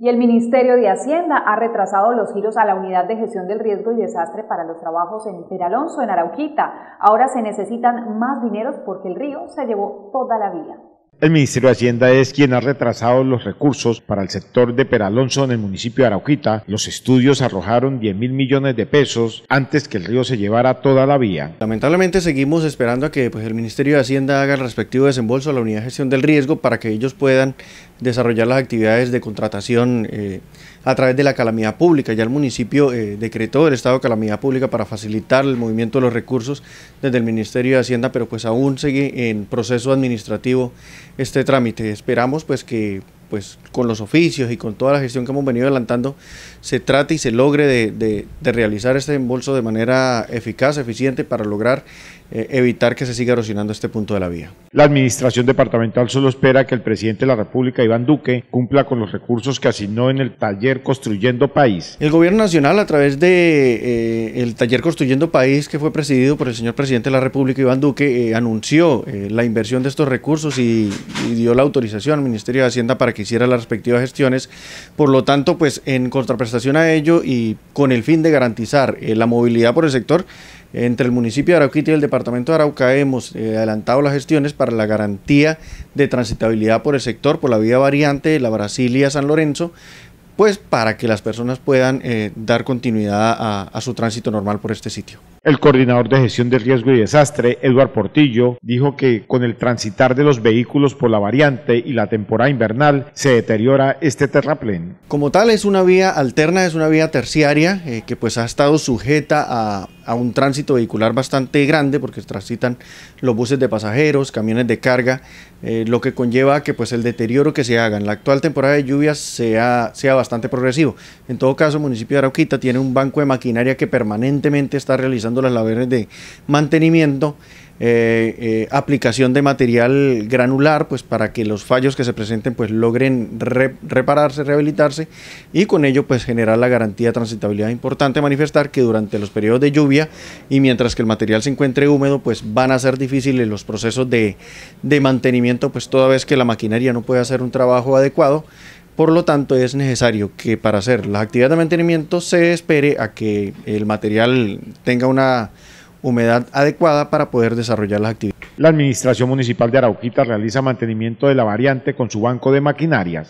Y el Ministerio de Hacienda ha retrasado los giros a la Unidad de Gestión del Riesgo y Desastre para los trabajos en Peralonso, en Arauquita. Ahora se necesitan más dineros porque el río se llevó toda la vía. El Ministerio de Hacienda es quien ha retrasado los recursos para el sector de Peralonso en el municipio de Arauquita. Los estudios arrojaron 10 mil millones de pesos antes que el río se llevara toda la vía. Lamentablemente seguimos esperando a que pues, el Ministerio de Hacienda haga el respectivo desembolso a la unidad de gestión del riesgo para que ellos puedan desarrollar las actividades de contratación eh, a través de la calamidad pública. Ya el municipio eh, decretó el estado de calamidad pública para facilitar el movimiento de los recursos desde el Ministerio de Hacienda, pero pues aún sigue en proceso administrativo este trámite. Esperamos pues que pues con los oficios y con toda la gestión que hemos venido adelantando, se trate y se logre de, de, de realizar este embolso de manera eficaz, eficiente, para lograr eh, evitar que se siga erosionando este punto de la vía. La Administración Departamental solo espera que el presidente de la República, Iván Duque, cumpla con los recursos que asignó en el taller Construyendo País. El Gobierno Nacional, a través de eh, taller Construyendo País, que fue presidido por el señor presidente de la República, Iván Duque, eh, anunció la inversión de estos recursos y, y dio la autorización al Ministerio de Hacienda para que hiciera las respectivas gestiones. Por lo tanto, pues en contraprestación a ello y con el fin de garantizar la movilidad por el sector, entre el municipio de Arauquita y el departamento de Arauca hemos eh, adelantado las gestiones para la garantía de transitabilidad por el sector, por la vía variante la Brasilia-San Lorenzo, pues para que las personas puedan eh, dar continuidad a, su tránsito normal por este sitio. El coordinador de gestión de riesgo y desastre, Eduard Portillo, dijo que con el transitar de los vehículos por la variante y la temporada invernal se deteriora este terraplén. Como tal es una vía alterna, es una vía terciaria eh, que pues ha estado sujeta a a un tránsito vehicular bastante grande porque transitan los buses de pasajeros, camiones de carga, eh, lo que conlleva que pues el deterioro que se haga en la actual temporada de lluvias sea, sea bastante progresivo. En todo caso, el municipio de Arauquita tiene un banco de maquinaria que permanentemente está realizando las labores de mantenimiento eh, eh, aplicación de material granular, pues para que los fallos que se presenten pues logren repararse, rehabilitarse y con ello pues generar la garantía de transitabilidad. Importante manifestar que durante los periodos de lluvia y mientras que el material se encuentre húmedo pues van a ser difíciles los procesos de, de mantenimiento pues toda vez que la maquinaria no puede hacer un trabajo adecuado. Por lo tanto, es necesario que para hacer las actividades de mantenimiento se espere a que el material tenga una humedad adecuada para poder desarrollar las actividades. La Administración Municipal de Arauquita realiza mantenimiento de la variante con su banco de maquinarias.